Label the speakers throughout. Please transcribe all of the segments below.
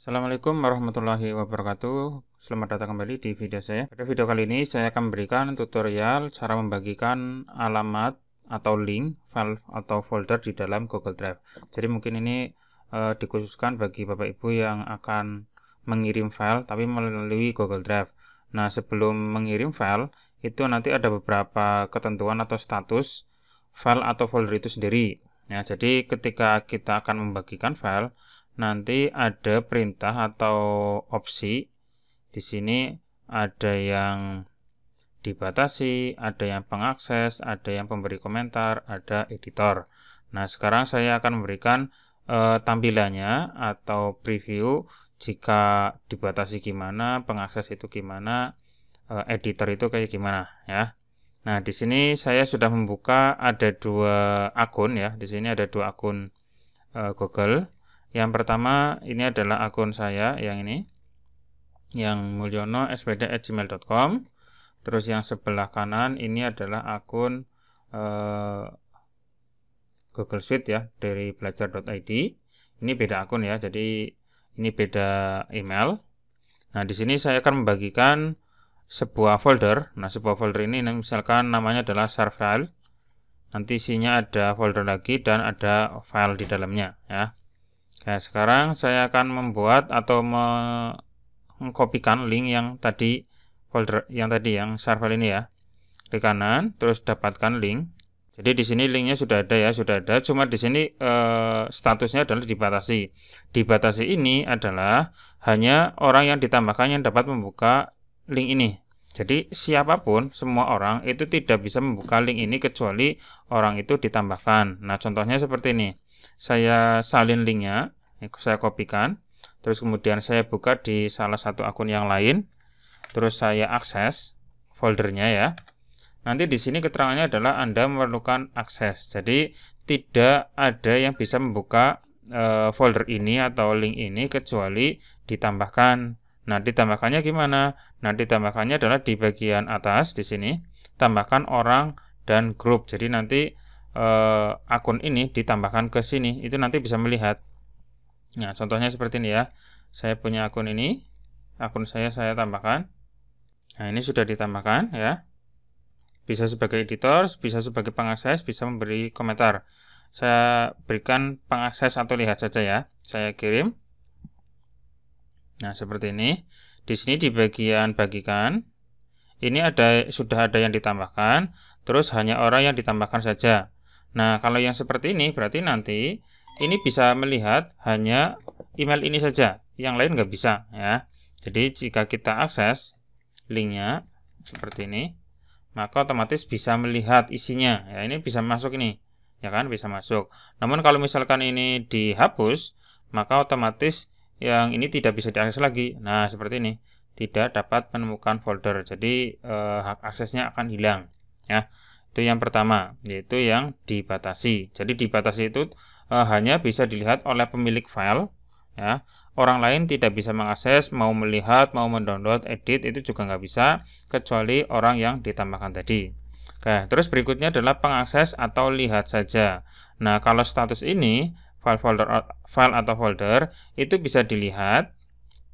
Speaker 1: Assalamualaikum warahmatullahi wabarakatuh Selamat datang kembali di video saya Pada video kali ini saya akan memberikan tutorial cara membagikan alamat atau link file atau folder di dalam Google Drive Jadi mungkin ini e, dikhususkan bagi bapak ibu yang akan mengirim file tapi melalui Google Drive Nah sebelum mengirim file itu nanti ada beberapa ketentuan atau status file atau folder itu sendiri ya, Jadi ketika kita akan membagikan file nanti ada perintah atau opsi. Di sini ada yang dibatasi, ada yang pengakses, ada yang pemberi komentar, ada editor. Nah, sekarang saya akan memberikan e, tampilannya atau preview jika dibatasi gimana, pengakses itu gimana, e, editor itu kayak gimana ya. Nah, di sini saya sudah membuka ada dua akun ya. Di sini ada dua akun e, Google. Yang pertama ini adalah akun saya yang ini yang mulyono sbd@gmail.com. Terus yang sebelah kanan ini adalah akun eh, Google Suite ya dari belajar.id. Ini beda akun ya, jadi ini beda email. Nah, di sini saya akan membagikan sebuah folder. Nah, sebuah folder ini misalkan namanya adalah share file. Nanti isinya ada folder lagi dan ada file di dalamnya ya. Nah, sekarang saya akan membuat atau mengkopikan link yang tadi folder yang tadi yang server ini ya. Klik kanan, terus dapatkan link. Jadi di sini linknya sudah ada ya, sudah ada. Cuma di sini eh, statusnya adalah dibatasi. Dibatasi ini adalah hanya orang yang ditambahkan yang dapat membuka link ini. Jadi siapapun, semua orang itu tidak bisa membuka link ini kecuali orang itu ditambahkan. Nah contohnya seperti ini saya salin linknya, saya kopikan, terus kemudian saya buka di salah satu akun yang lain, terus saya akses foldernya ya. Nanti di sini keterangannya adalah Anda memerlukan akses, jadi tidak ada yang bisa membuka eh, folder ini atau link ini kecuali ditambahkan. Nah, ditambahkannya gimana? Nah, ditambahkannya adalah di bagian atas di sini, tambahkan orang dan grup. Jadi nanti eh, akun ini ditambahkan ke sini itu nanti bisa melihat nah contohnya seperti ini ya saya punya akun ini akun saya saya tambahkan nah ini sudah ditambahkan ya bisa sebagai editor bisa sebagai pengakses bisa memberi komentar saya berikan pengakses atau lihat saja ya saya kirim nah seperti ini di sini di bagian bagikan ini ada sudah ada yang ditambahkan terus hanya orang yang ditambahkan saja Nah, kalau yang seperti ini berarti nanti ini bisa melihat hanya email ini saja, yang lain nggak bisa ya. Jadi jika kita akses linknya seperti ini, maka otomatis bisa melihat isinya. Ya, ini bisa masuk ini, ya kan bisa masuk. Namun kalau misalkan ini dihapus, maka otomatis yang ini tidak bisa diakses lagi. Nah, seperti ini tidak dapat menemukan folder, jadi eh, hak aksesnya akan hilang. Ya, itu yang pertama, yaitu yang dibatasi. Jadi dibatasi itu e, hanya bisa dilihat oleh pemilik file. Ya. Orang lain tidak bisa mengakses, mau melihat, mau mendownload, edit, itu juga nggak bisa, kecuali orang yang ditambahkan tadi. Oke, terus berikutnya adalah pengakses atau lihat saja. Nah, kalau status ini, file, folder, eh, file atau folder, itu bisa dilihat,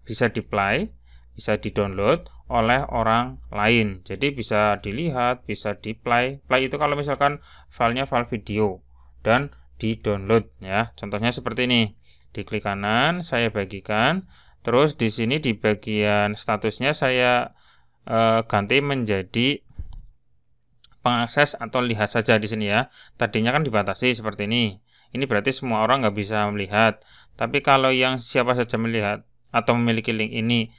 Speaker 1: bisa di-play, bisa di-download, oleh orang lain. Jadi bisa dilihat, bisa di play. Play itu kalau misalkan filenya file video dan di download ya. Contohnya seperti ini. Diklik kanan, saya bagikan. Terus di sini di bagian statusnya saya eh, ganti menjadi pengakses atau lihat saja di sini ya. Tadinya kan dibatasi seperti ini. Ini berarti semua orang nggak bisa melihat. Tapi kalau yang siapa saja melihat atau memiliki link ini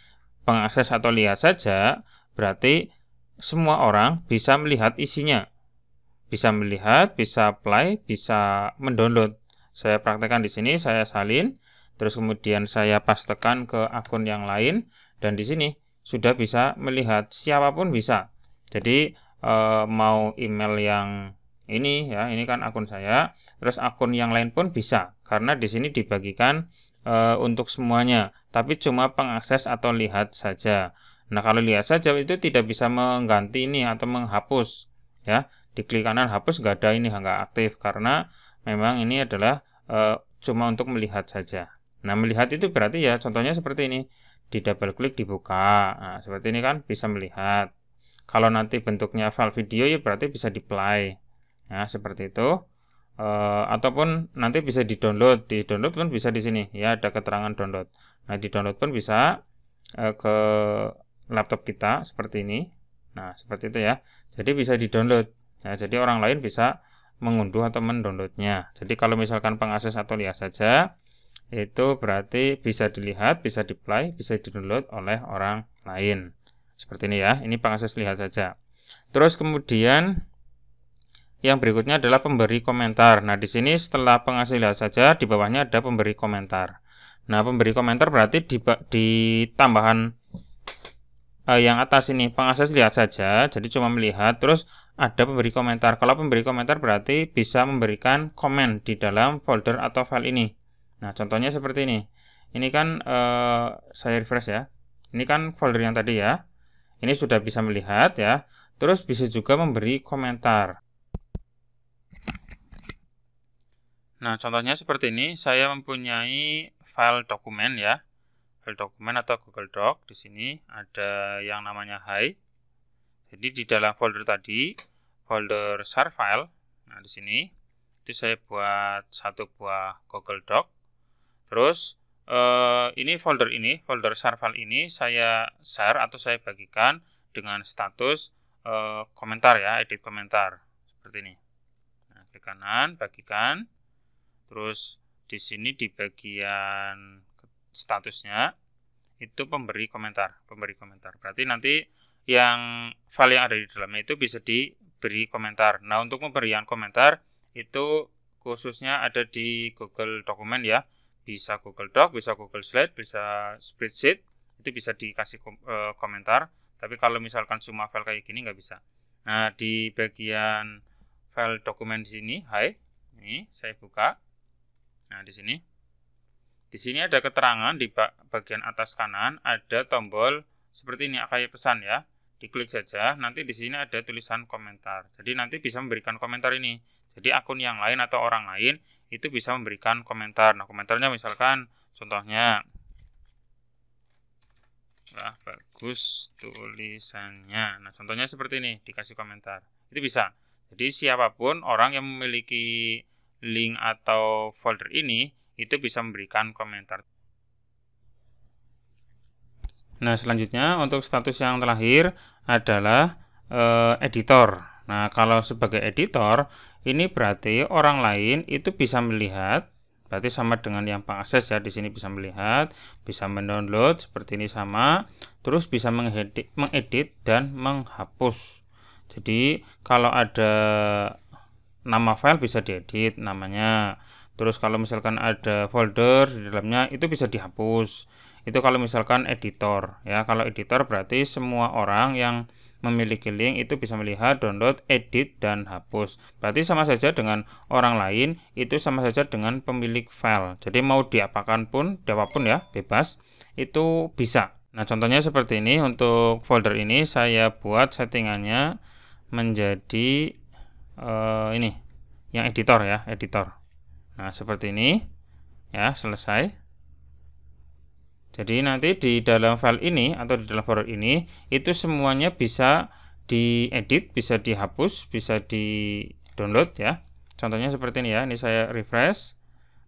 Speaker 1: pengakses atau lihat saja, berarti semua orang bisa melihat isinya. Bisa melihat, bisa apply, bisa mendownload. Saya praktekkan di sini, saya salin, terus kemudian saya pastekan ke akun yang lain, dan di sini sudah bisa melihat, siapapun bisa. Jadi eh, mau email yang ini ya, ini kan akun saya, terus akun yang lain pun bisa, karena di sini dibagikan e, untuk semuanya, tapi cuma pengakses atau lihat saja. Nah, kalau lihat saja itu tidak bisa mengganti ini atau menghapus ya. Diklik kanan hapus gak ada ini nggak aktif karena memang ini adalah e, cuma untuk melihat saja. Nah, melihat itu berarti ya contohnya seperti ini. Di double klik dibuka. Nah, seperti ini kan bisa melihat. Kalau nanti bentuknya file video ya berarti bisa di play. Nah, seperti itu e, ataupun nanti bisa di-download. Di-download pun bisa di sini ya ada keterangan download. Nah, di-download pun bisa e, ke laptop kita seperti ini. Nah, seperti itu ya. Jadi bisa di-download. Ya, jadi orang lain bisa mengunduh atau mendownloadnya. Jadi kalau misalkan pengakses atau lihat saja, itu berarti bisa dilihat, bisa di-play, bisa di-download oleh orang lain. Seperti ini ya, ini pengakses lihat saja. Terus kemudian yang berikutnya adalah pemberi komentar. Nah, di sini setelah penghasilan saja di bawahnya ada pemberi komentar. Nah, pemberi komentar berarti di, di tambahan eh, yang atas ini pengakses lihat saja, jadi cuma melihat terus ada pemberi komentar. Kalau pemberi komentar berarti bisa memberikan komen di dalam folder atau file ini. Nah, contohnya seperti ini. Ini kan eh, saya refresh ya. Ini kan folder yang tadi ya. Ini sudah bisa melihat ya. Terus bisa juga memberi komentar. Nah, contohnya seperti ini. Saya mempunyai file dokumen ya. File dokumen atau Google Doc. Di sini ada yang namanya Hi. Jadi di dalam folder tadi, folder share file. Nah, di sini itu saya buat satu buah Google Doc. Terus eh, ini folder ini, folder share file ini saya share atau saya bagikan dengan status eh, komentar ya, edit komentar seperti ini. Nah, klik kanan, bagikan. Terus di sini di bagian statusnya itu pemberi komentar, pemberi komentar. Berarti nanti yang file yang ada di dalamnya itu bisa diberi komentar. Nah, untuk pemberian komentar itu khususnya ada di Google Dokumen ya. Bisa Google Doc, bisa Google Slide, bisa spreadsheet. Itu bisa dikasih e, komentar. Tapi kalau misalkan semua file kayak gini nggak bisa. Nah, di bagian file dokumen di sini, hai, ini saya buka. Nah, di sini. Di sini ada keterangan di bagian atas kanan ada tombol seperti ini kayak pesan ya. Diklik saja, nanti di sini ada tulisan komentar. Jadi nanti bisa memberikan komentar ini. Jadi akun yang lain atau orang lain itu bisa memberikan komentar. Nah, komentarnya misalkan contohnya Wah, bagus tulisannya. Nah, contohnya seperti ini, dikasih komentar. Itu bisa. Jadi siapapun orang yang memiliki link atau folder ini, itu bisa memberikan komentar. Nah, selanjutnya untuk status yang terakhir adalah eh, editor. Nah, kalau sebagai editor, ini berarti orang lain itu bisa melihat berarti sama dengan yang pengakses ya di sini bisa melihat bisa mendownload seperti ini sama terus bisa mengedit mengedit dan menghapus jadi kalau ada nama file bisa diedit namanya. Terus kalau misalkan ada folder di dalamnya itu bisa dihapus. Itu kalau misalkan editor ya. Kalau editor berarti semua orang yang memiliki link itu bisa melihat, download, edit, dan hapus. Berarti sama saja dengan orang lain, itu sama saja dengan pemilik file. Jadi mau diapakan pun, diapapun ya, bebas, itu bisa. Nah contohnya seperti ini, untuk folder ini saya buat settingannya menjadi uh, ini, yang editor ya, editor. Nah, seperti ini. Ya, selesai. Jadi nanti di dalam file ini atau di dalam folder ini itu semuanya bisa diedit, bisa dihapus, bisa di-download ya. Contohnya seperti ini ya. Ini saya refresh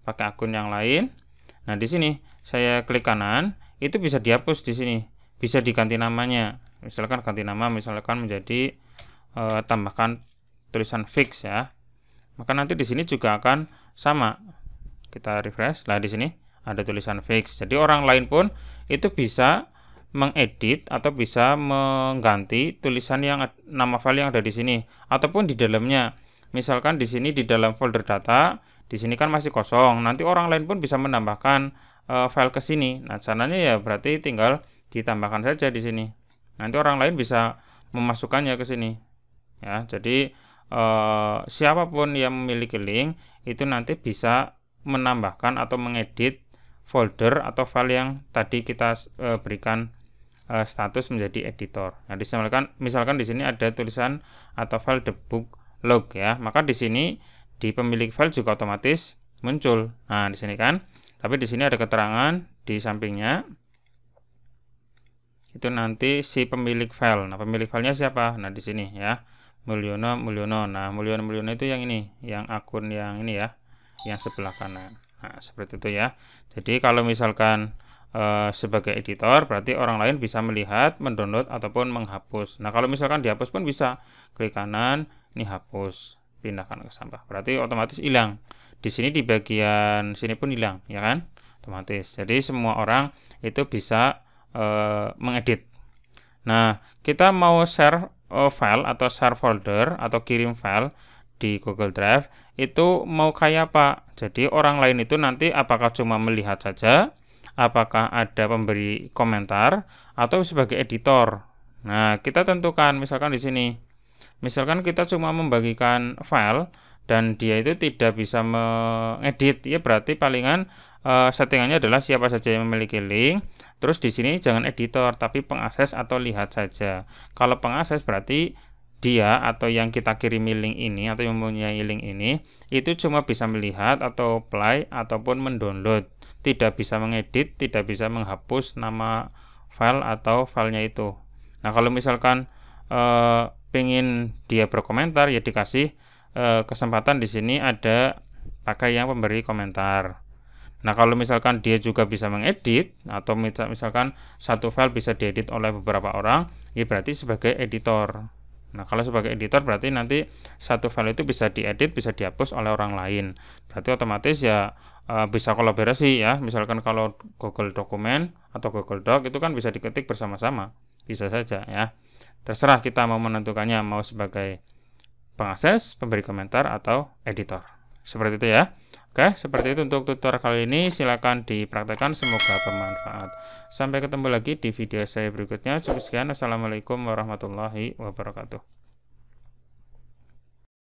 Speaker 1: pakai akun yang lain. Nah, di sini saya klik kanan, itu bisa dihapus di sini. Bisa diganti namanya. Misalkan ganti nama misalkan menjadi e, tambahkan tulisan fix ya maka nanti di sini juga akan sama kita refresh lah di sini ada tulisan fix jadi orang lain pun itu bisa mengedit atau bisa mengganti tulisan yang nama file yang ada di sini ataupun di dalamnya misalkan di sini di dalam folder data di sini kan masih kosong nanti orang lain pun bisa menambahkan uh, file ke sini nah caranya ya berarti tinggal ditambahkan saja di sini nanti orang lain bisa memasukkannya ke sini ya jadi Eh, siapapun yang memiliki link itu nanti bisa menambahkan atau mengedit folder atau file yang tadi kita eh, berikan eh, status menjadi editor. Nah, misalkan misalkan di sini ada tulisan atau file debug log ya, maka di sini di pemilik file juga otomatis muncul. Nah, di sini kan. Tapi di sini ada keterangan di sampingnya itu nanti si pemilik file. Nah, pemilik filenya siapa? Nah, di sini ya. Mulyono Mulyono. Nah, Mulyono Mulyono itu yang ini, yang akun yang ini ya, yang sebelah kanan. Nah, seperti itu ya. Jadi kalau misalkan e, sebagai editor, berarti orang lain bisa melihat, mendownload ataupun menghapus. Nah, kalau misalkan dihapus pun bisa. Klik kanan, ini hapus, pindahkan ke sampah. Berarti otomatis hilang. Di sini di bagian sini pun hilang, ya kan? Otomatis. Jadi semua orang itu bisa e, mengedit. Nah, kita mau share uh, file atau share folder atau kirim file di Google Drive itu mau kayak apa? Jadi orang lain itu nanti apakah cuma melihat saja, apakah ada pemberi komentar atau sebagai editor. Nah, kita tentukan misalkan di sini. Misalkan kita cuma membagikan file dan dia itu tidak bisa mengedit, ya berarti palingan uh, settingannya adalah siapa saja yang memiliki link Terus di sini jangan editor tapi pengakses atau lihat saja. Kalau pengakses berarti dia atau yang kita kirim link ini atau yang mempunyai link ini itu cuma bisa melihat atau play ataupun mendownload. Tidak bisa mengedit, tidak bisa menghapus nama file atau filenya itu. Nah kalau misalkan eh, pengen dia berkomentar ya dikasih eh, kesempatan di sini ada pakai yang pemberi komentar. Nah, kalau misalkan dia juga bisa mengedit atau misalkan satu file bisa diedit oleh beberapa orang, ya berarti sebagai editor. Nah, kalau sebagai editor berarti nanti satu file itu bisa diedit, bisa dihapus oleh orang lain. Berarti otomatis ya eh, bisa kolaborasi ya. Misalkan kalau Google Dokumen atau Google Doc itu kan bisa diketik bersama-sama. Bisa saja ya. Terserah kita mau menentukannya mau sebagai pengakses, pemberi komentar atau editor. Seperti itu ya. Oke, seperti itu untuk tutorial kali ini. Silakan dipraktekkan, semoga bermanfaat. Sampai ketemu lagi di video saya berikutnya. Cukup sekian. Assalamualaikum warahmatullahi wabarakatuh.